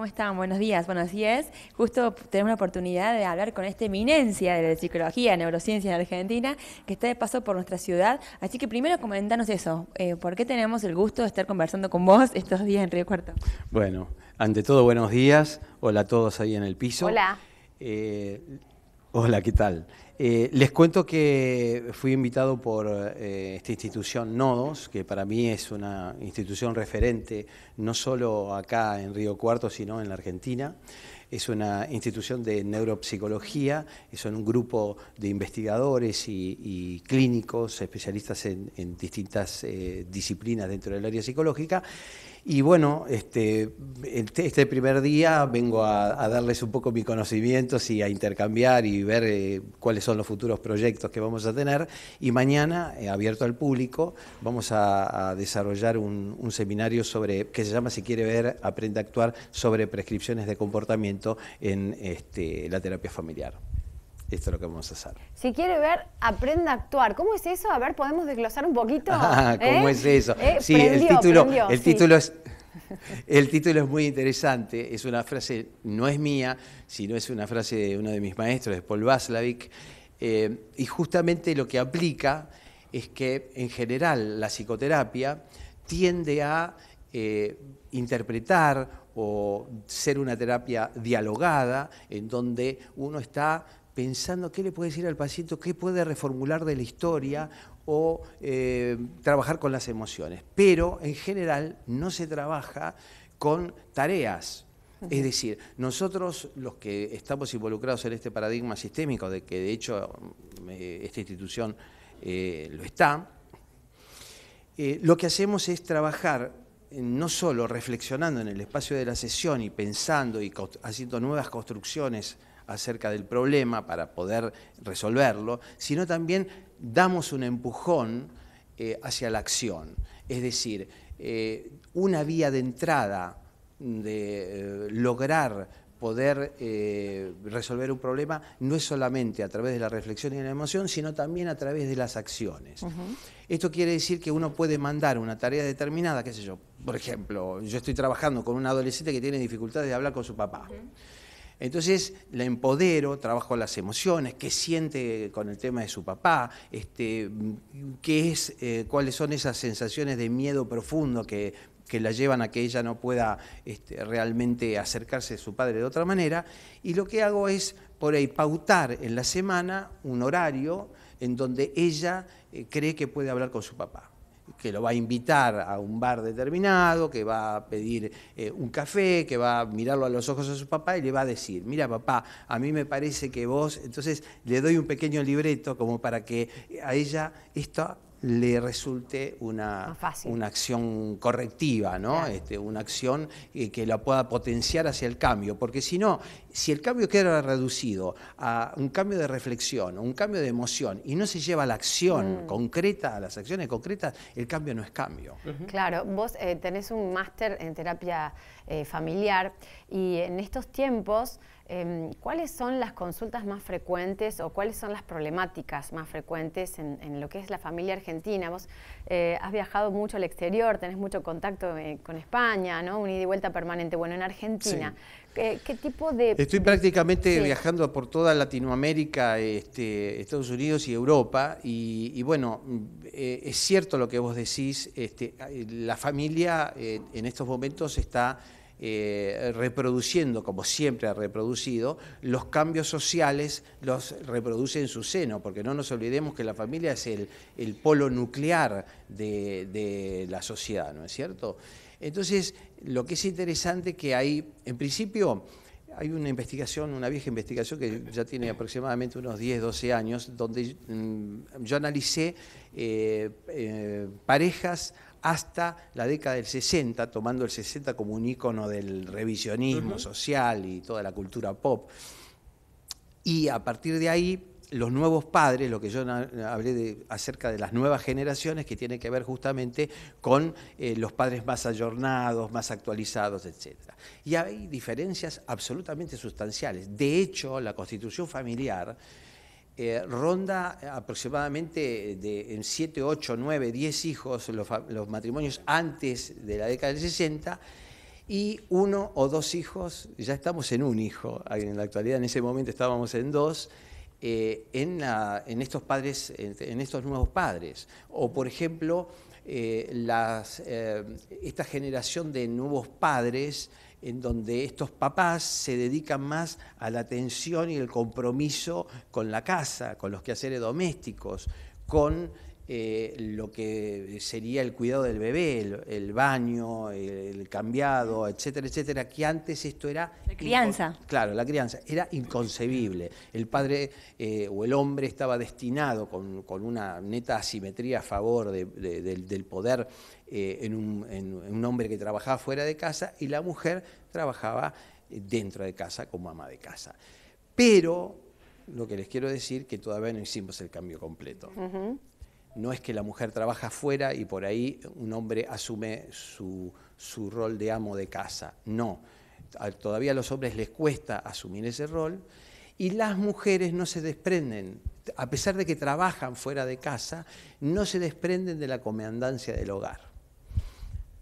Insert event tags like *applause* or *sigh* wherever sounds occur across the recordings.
¿Cómo están? Buenos días. Bueno, así es. Justo tenemos la oportunidad de hablar con esta eminencia de la psicología, neurociencia en Argentina, que está de paso por nuestra ciudad. Así que primero comentanos eso. Eh, ¿Por qué tenemos el gusto de estar conversando con vos estos días en Río Cuarto? Bueno, ante todo, buenos días. Hola a todos ahí en el piso. Hola. Eh, Hola, ¿qué tal? Eh, les cuento que fui invitado por eh, esta institución Nodos, que para mí es una institución referente no solo acá en Río Cuarto, sino en la Argentina. Es una institución de neuropsicología, son un grupo de investigadores y, clínicos, especialistas en, distintas eh, disciplinas dentro del área psicológica. Y bueno, este, este primer día vengo a, darles un poco mis conocimientos y a intercambiar y ver eh, cuáles son los futuros proyectos que vamos a tener. Y mañana, eh, abierto al público, vamos a, desarrollar un, seminario sobre, que se llama Si quiere ver, aprende a actuar, sobre prescripciones de comportamiento en este, la terapia familiar esto es lo que vamos a hacer. Si quiere ver, aprenda a actuar. ¿Cómo es eso? A ver, podemos desglosar un poquito. *laughs* Ah, ¿cómo ¿Eh? es eso? Eh, sí, el título, el título es. muy interesante, es una frase, no es mía, sino es una frase de uno de mis maestros, de Paul Vaslavic, eh, y justamente lo que aplica es que en general la psicoterapia tiende a interpretar o ser una terapia dialogada en donde uno está pensando qué le puede decir al paciente, qué puede reformular de la historia o eh, trabajar con las emociones. Pero en general no se trabaja con tareas. Es decir, nosotros los que estamos involucrados en este paradigma sistémico, de que de hecho eh, esta institución eh, lo está, lo que hacemos es trabajar no solo reflexionando en el espacio de la sesión y pensando y haciendo nuevas construcciones acerca del problema para poder resolverlo, sino también damos un empujón eh, hacia la acción. Es decir, eh, una vía de entrada de eh, lograr poder resolver un problema no es solamente a través de la reflexión y la emoción, sino también a través de las acciones. Esto quiere decir que uno puede mandar una tarea determinada, qué sé yo, por ejemplo, yo estoy trabajando con un adolescente que tiene dificultades de hablar con su papá. Entonces la empodero, trabajo las emociones, qué siente con el tema de su papá, este, es, eh, cuáles son esas sensaciones de miedo profundo que, la llevan a que ella no pueda este, realmente acercarse a su padre de otra manera. Y lo que hago es por ahí pautar en la semana un horario en donde ella eh, cree que puede hablar con su papá que lo va a invitar a un bar determinado, que va a pedir eh, un café, que va a mirarlo a los ojos a su papá y le va a decir, mira papá, a mí me parece que vos, entonces le doy un pequeño libreto como para que a ella esto le resulte una, una acción correctiva, ¿no? Este, una acción eh, que la pueda potenciar hacia el cambio, porque si no, si el cambio queda reducido a un cambio de reflexión, o un cambio de emoción y no se lleva a la acción mm. concreta, a las acciones concretas, el cambio no es cambio. Claro, vos eh, tenés un máster en terapia eh, familiar y en estos tiempos, em, ¿cuáles son las consultas más frecuentes o cuáles son las problemáticas más frecuentes en, lo que es la familia argentina? Vos eh, has viajado mucho al exterior, tenés mucho contacto con España, ¿no? Un ida y vuelta permanente. Bueno, en Argentina, ¿Qué, tipo de...? Estoy prácticamente viajando por toda Latinoamérica, este, Estados Unidos y Europa, y, bueno, eh, es cierto lo que vos decís, este, la familia eh, en estos momentos está eh, reproduciendo, como siempre ha reproducido, los cambios sociales los reproduce en su seno, porque no nos olvidemos que la familia es el, polo nuclear de la sociedad, ¿no es cierto?, entonces, lo que es interesante es que hay, en principio, hay una investigación, una vieja investigación que ya tiene aproximadamente unos 10, 12 años, donde mm, yo analicé eh, eh, parejas hasta la década del 60, tomando el 60 como un icono del revisionismo social y toda la cultura pop. Y a partir de ahí los nuevos padres, lo que yo hablé acerca de las nuevas generaciones, que tiene que ver justamente con eh, los padres más ayornados, más actualizados, etc. Y hay diferencias absolutamente sustanciales. De hecho, la constitución familiar eh, ronda aproximadamente de, en 7, 8, 9, 10 hijos los, los matrimonios antes de la década del 60 y uno o dos hijos, ya estamos en un hijo, en la actualidad en ese momento estábamos en dos, eh, en, la, en, estos padres, en estos nuevos padres. O, por ejemplo, eh, las, eh, esta generación de nuevos padres en donde estos papás se dedican más a la atención y el compromiso con la casa, con los quehaceres domésticos, con eh, lo que sería el cuidado del bebé, el, baño, el, cambiado, etcétera, etcétera, que antes esto era... La crianza. Claro, la crianza. Era inconcebible. El padre eh, o el hombre estaba destinado con, una neta asimetría a favor del, poder eh, en, un, hombre que trabajaba fuera de casa y la mujer trabajaba dentro de casa como ama de casa. Pero lo que les quiero decir que todavía no hicimos el cambio completo no es que la mujer trabaja fuera y por ahí un hombre asume su, su rol de amo de casa. No, todavía a los hombres les cuesta asumir ese rol y las mujeres no se desprenden, a pesar de que trabajan fuera de casa, no se desprenden de la comandancia del hogar.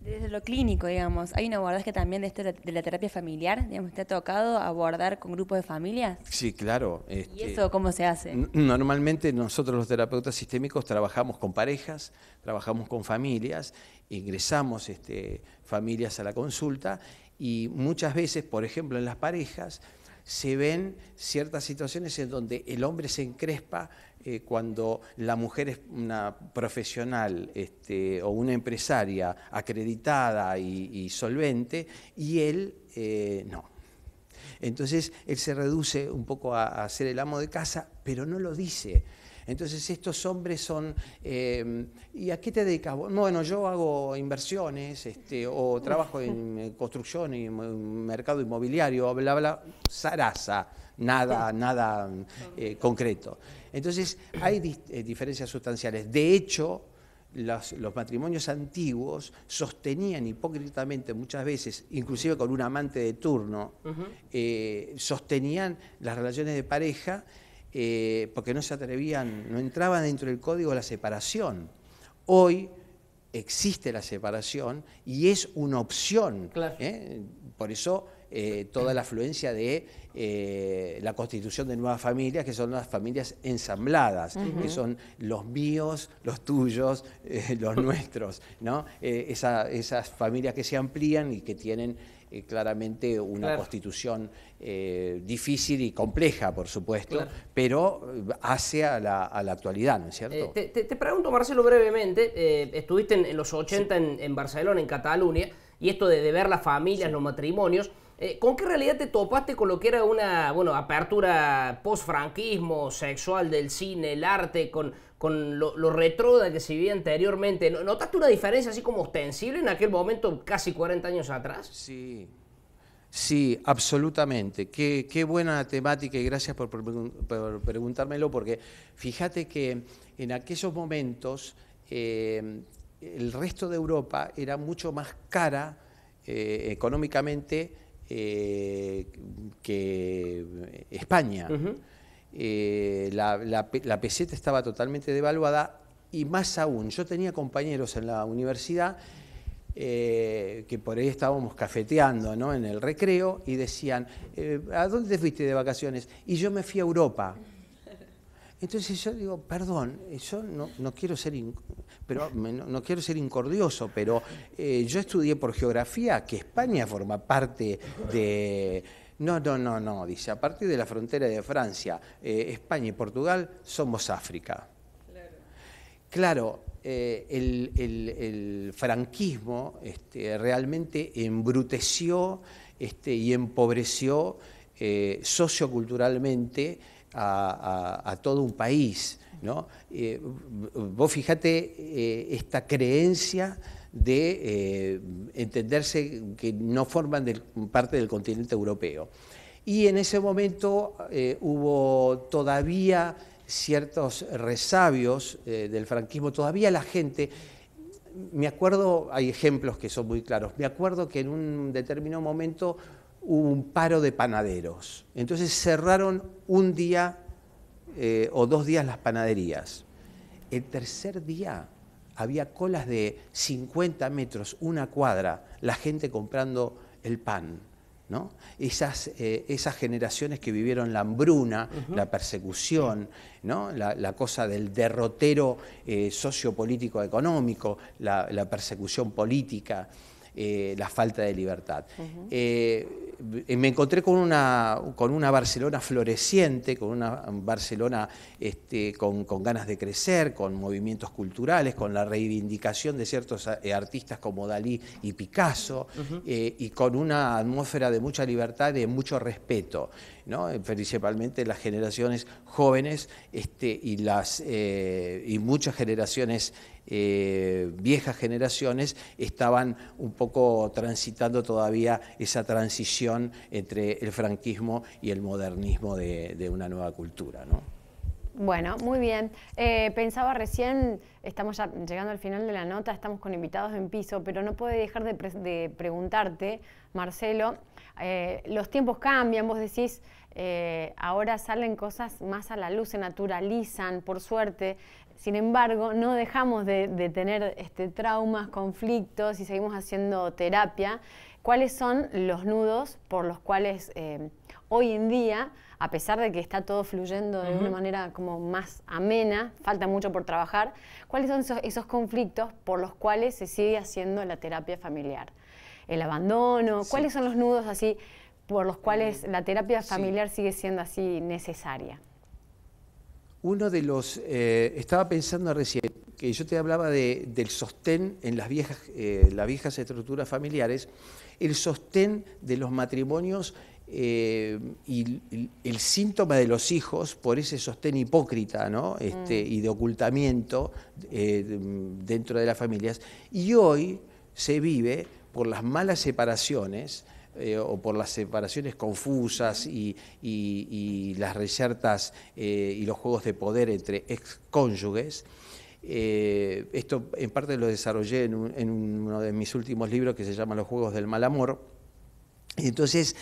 Desde lo clínico, digamos, ¿hay un abordaje también de, este, de la terapia familiar? Digamos, ¿Te ha tocado abordar con grupos de familias? Sí, claro. ¿Y este, eso cómo se hace? Normalmente nosotros los terapeutas sistémicos trabajamos con parejas, trabajamos con familias, ingresamos este, familias a la consulta y muchas veces, por ejemplo, en las parejas, se ven ciertas situaciones en donde el hombre se encrespa eh, cuando la mujer es una profesional este, o una empresaria acreditada y, solvente y él eh, no. Entonces él se reduce un poco a, a ser el amo de casa, pero no lo dice entonces estos hombres son, eh, ¿y a qué te dedicas? Bueno, yo hago inversiones este, o trabajo en construcción y mercado inmobiliario, bla, bla, zaraza, nada, nada eh, concreto. Entonces hay eh, diferencias sustanciales. De hecho, los, matrimonios antiguos sostenían hipócritamente muchas veces, inclusive con un amante de turno, sostenían las relaciones de pareja eh, porque no se atrevían, no entraba dentro del código la separación. Hoy existe la separación y es una opción. ¿eh? Por eso eh, toda la afluencia de la constitución de nuevas familias, que son las familias ensambladas, que son los míos, los tuyos, los nuestros, ¿no? esas familias que se amplían y que tienen eh, claramente una constitución eh, difícil y compleja, por supuesto, pero eh, hacia la, actualidad, ¿no es cierto? te, pregunto, Marcelo, brevemente, estuviste en, los 80 en, en, Barcelona, en Cataluña, y esto de, ver las familias, los matrimonios, ¿con qué realidad te topaste con lo que era una bueno, apertura post-franquismo, sexual del cine, el arte, con con lo, lo de que se vivía anteriormente. ¿Notaste una diferencia así como ostensible en aquel momento, casi 40 años atrás? Sí, Sí, absolutamente. Qué, buena temática y gracias por, preguntármelo, porque fíjate que en aquellos momentos eh, el resto de Europa era mucho más cara eh, económicamente eh, que España. Eh, la, peseta estaba totalmente devaluada y más aún, yo tenía compañeros en la universidad eh, que por ahí estábamos cafeteando ¿no? en el recreo y decían, eh, ¿a dónde fuiste de vacaciones? Y yo me fui a Europa. Entonces yo digo, perdón, yo no, quiero, ser pero, no, quiero ser incordioso, pero yo estudié por geografía que España forma parte de, no, no, no, no, dice, a partir de la frontera de Francia, eh, España y Portugal somos África. Claro, eh, el, franquismo este, realmente embruteció este, y empobreció eh, socioculturalmente a, todo un país. vos fijate esta creencia de eh, entenderse que no forman parte del continente europeo. Y en ese momento eh, hubo todavía ciertos resabios eh, del franquismo, todavía la gente, me acuerdo, hay ejemplos que son muy claros, me acuerdo que en un determinado momento hubo un paro de panaderos, entonces cerraron un día o dos días las panaderías. El tercer día había colas de 50 metros, una cuadra, la gente comprando el pan. ¿no? Esas, eh, generaciones que vivieron la hambruna, la persecución, la, cosa del derrotero eh, sociopolítico económico, la persecución política. Eh, la falta de libertad. Eh, me encontré con una, con una Barcelona floreciente, con una Barcelona este, con, ganas de crecer, con movimientos culturales, con la reivindicación de ciertos eh, artistas como Dalí y Picasso, y con una atmósfera de mucha libertad y de mucho respeto. Eh, principalmente las generaciones jóvenes este, y, las, eh, y muchas generaciones, eh, viejas generaciones, estaban un poco transitando todavía esa transición entre el franquismo y el modernismo de, una nueva cultura. Bueno, muy bien. pensaba recién, estamos ya llegando al final de la nota, estamos con invitados en piso, pero no puedo dejar de preguntarte, Marcelo, eh, los tiempos cambian, vos decís, eh, ahora salen cosas más a la luz, se naturalizan, por suerte. Sin embargo, no dejamos de, tener este, traumas, conflictos y seguimos haciendo terapia. ¿Cuáles son los nudos por los cuales eh, hoy en día, a pesar de que está todo fluyendo de una manera como más amena, falta mucho por trabajar, cuáles son esos conflictos por los cuales se sigue haciendo la terapia familiar? el abandono? ¿Cuáles son los nudos así por los cuales mm. la terapia familiar sigue siendo así necesaria? Uno de los, eh, estaba pensando recién, que yo te hablaba del sostén en las viejas, eh, las viejas estructuras familiares, el sostén de los matrimonios eh, y el, síntoma de los hijos por ese sostén hipócrita ¿no? este, mm. y de ocultamiento dentro de las familias. Y hoy se vive por las malas separaciones eh, o por las separaciones confusas y, las recertas eh, y los juegos de poder entre excónyuges. cónyuges eh, esto en parte lo desarrollé en, uno de mis últimos libros que se llama Los Juegos del Mal Amor. Y entonces,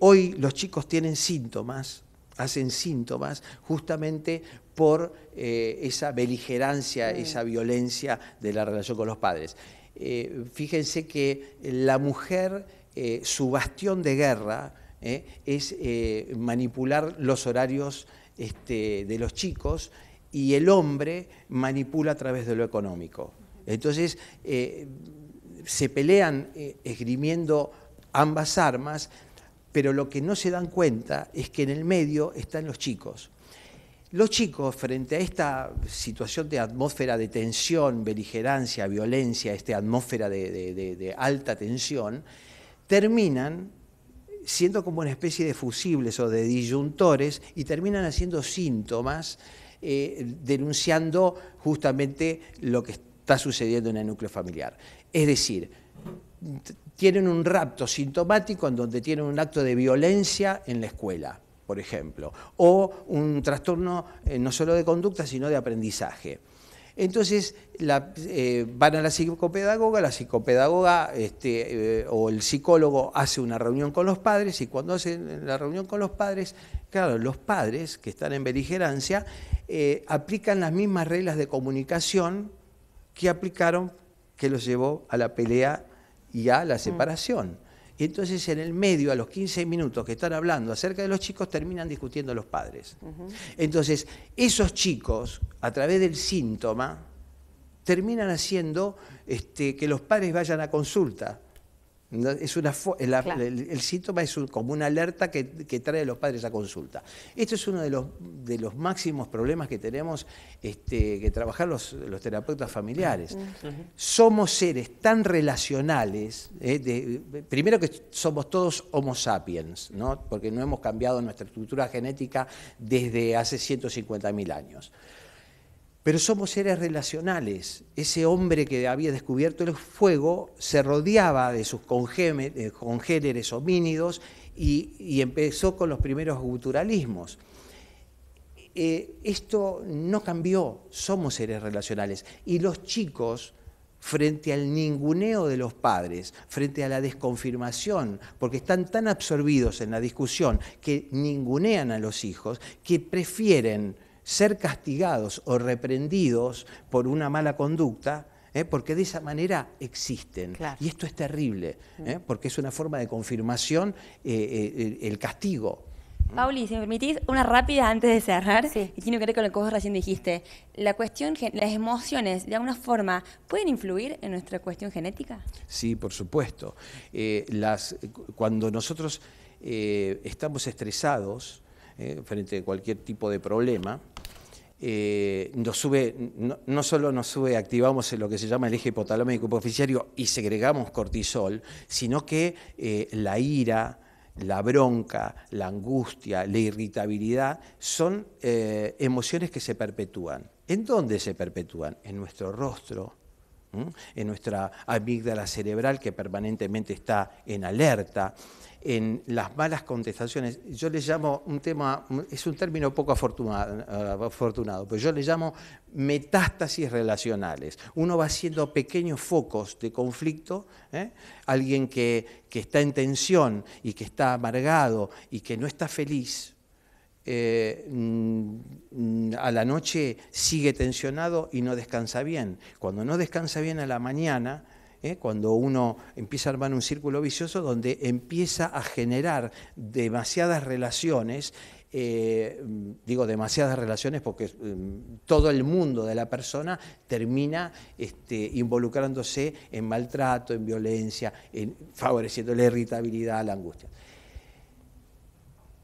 hoy los chicos tienen síntomas, hacen síntomas justamente por esa beligerancia, esa violencia de la relación con los padres. Eh, fíjense que la mujer, eh, su bastión de guerra eh, es manipular los horarios este, de los chicos y el hombre manipula a través de lo económico. Entonces, se pelean esgrimiendo ambas armas, pero lo que no se dan cuenta es que en el medio están los chicos. Los chicos, frente a esta situación de atmósfera de tensión, beligerancia, violencia, esta atmósfera de, alta tensión, terminan siendo como una especie de fusibles o de disyuntores y terminan haciendo síntomas, eh, denunciando justamente lo que está sucediendo en el núcleo familiar. Es decir, tienen un rapto sintomático en donde tienen un acto de violencia en la escuela por ejemplo, o un trastorno eh, no solo de conducta, sino de aprendizaje. Entonces eh, van a la psicopedagoga, la psicopedagoga este, eh, o el psicólogo hace una reunión con los padres y cuando hacen la reunión con los padres, claro, los padres que están en beligerancia aplican las mismas reglas de comunicación que aplicaron que los llevó a la pelea y a la mm. separación. Y entonces en el medio, a los 15 minutos que están hablando acerca de los chicos, terminan discutiendo los padres. Entonces, esos chicos, a través del síntoma, terminan haciendo este, que los padres vayan a consulta el, síntoma es como una alerta que, trae a los padres a consulta. Esto es uno de los, de los máximos problemas que tenemos este, que trabajar los, terapeutas familiares. Somos seres tan relacionales, eh, primero que somos todos homo sapiens, porque no hemos cambiado nuestra estructura genética desde hace 150.000 años. Pero somos seres relacionales. Ese hombre que había descubierto el fuego se rodeaba de sus congéneres homínidos y, empezó con los primeros guturalismos. Eh, esto no cambió, somos seres relacionales. Y los chicos, frente al ninguneo de los padres, frente a la desconfirmación, porque están tan absorbidos en la discusión que ningunean a los hijos, que prefieren ser castigados o reprendidos por una mala conducta, ¿eh? porque de esa manera existen. Y esto es terrible, ¿eh? mm. porque es una forma de confirmación eh, el castigo. Pauli, si me permitís, una rápida antes de cerrar, sí. tiene que ver con lo que vos recién dijiste. La cuestión, las emociones, de alguna forma, ¿pueden influir en nuestra cuestión genética? Sí, por supuesto. las, cuando nosotros estamos estresados frente a cualquier tipo de problema, eh, sube, no, solo nos sube, activamos lo que se llama el eje hipotalámico hipoficiario y segregamos cortisol, sino que eh, la ira, la bronca, la angustia, la irritabilidad son eh, emociones que se perpetúan. ¿En dónde se perpetúan? En nuestro rostro, en nuestra amígdala cerebral que permanentemente está en alerta, en las malas contestaciones. Yo les llamo un tema, es un término poco eh, afortunado, pero yo le llamo metástasis relacionales. Uno va haciendo pequeños focos de conflicto, ¿eh? alguien que, está en tensión y que está amargado y que no está feliz. Eh, mm, a la noche sigue tensionado y no descansa bien. Cuando no descansa bien a la mañana, ¿eh? cuando uno empieza a armar un círculo vicioso donde empieza a generar demasiadas relaciones eh, digo demasiadas relaciones porque mm, todo el mundo de la persona termina este, involucrándose en maltrato, en violencia, en, favoreciendo la irritabilidad, la angustia.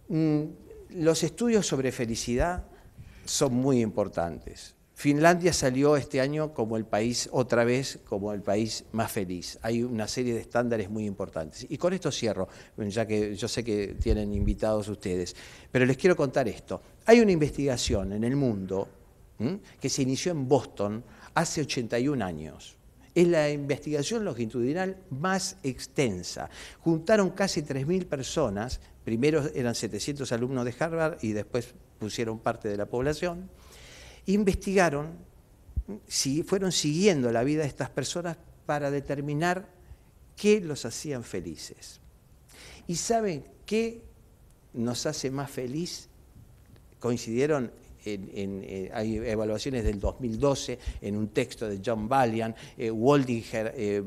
Mm, los estudios sobre felicidad son muy importantes. Finlandia salió este año como el país, otra vez, como el país más feliz. Hay una serie de estándares muy importantes. Y con esto cierro, ya que yo sé que tienen invitados ustedes, pero les quiero contar esto. Hay una investigación en el mundo que se inició en Boston hace 81 años. Es la investigación longitudinal más extensa. Juntaron casi 3.000 personas, primero eran 700 alumnos de Harvard y después pusieron parte de la población investigaron si fueron siguiendo la vida de estas personas para determinar qué los hacían felices. ¿Y saben qué nos hace más feliz? Coincidieron en, eh, hay evaluaciones del 2012 en un texto de John Valiant, eh, Waldinger, eh,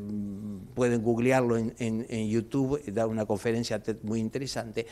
pueden googlearlo en, YouTube, da una conferencia muy interesante.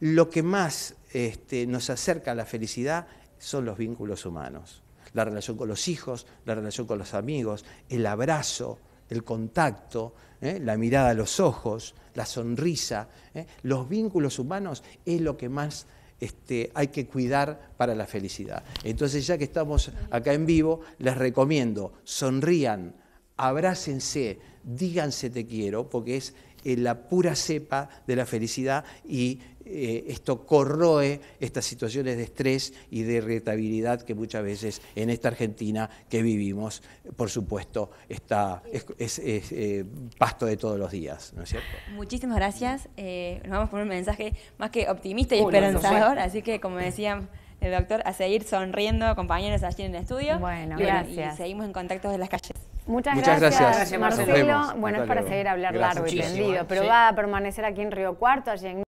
Lo que más este, nos acerca a la felicidad son los vínculos humanos. La relación con los hijos, la relación con los amigos, el abrazo, el contacto, ¿eh? la mirada a los ojos, la sonrisa. ¿eh? Los vínculos humanos es lo que más este, hay que cuidar para la felicidad. Entonces, ya que estamos acá en vivo, les recomiendo, sonrían, abrácense, díganse te quiero, porque es eh, la pura cepa de la felicidad y eh, esto corroe estas situaciones de estrés y de irritabilidad que muchas veces en esta Argentina que vivimos, por supuesto, está, es, eh, pasto de todos los días, ¿no es Muchísimas gracias. Eh, nos vamos por un mensaje más que optimista y esperanzador, así que como decía el doctor, a seguir sonriendo, compañeros allí en el estudio. Bueno, y, seguimos en contacto de las calles. Muchas, gracias, Marcelo. Bueno, es para seguir a hablar largo y tendido, pero va a permanecer aquí en Río Cuarto, allí en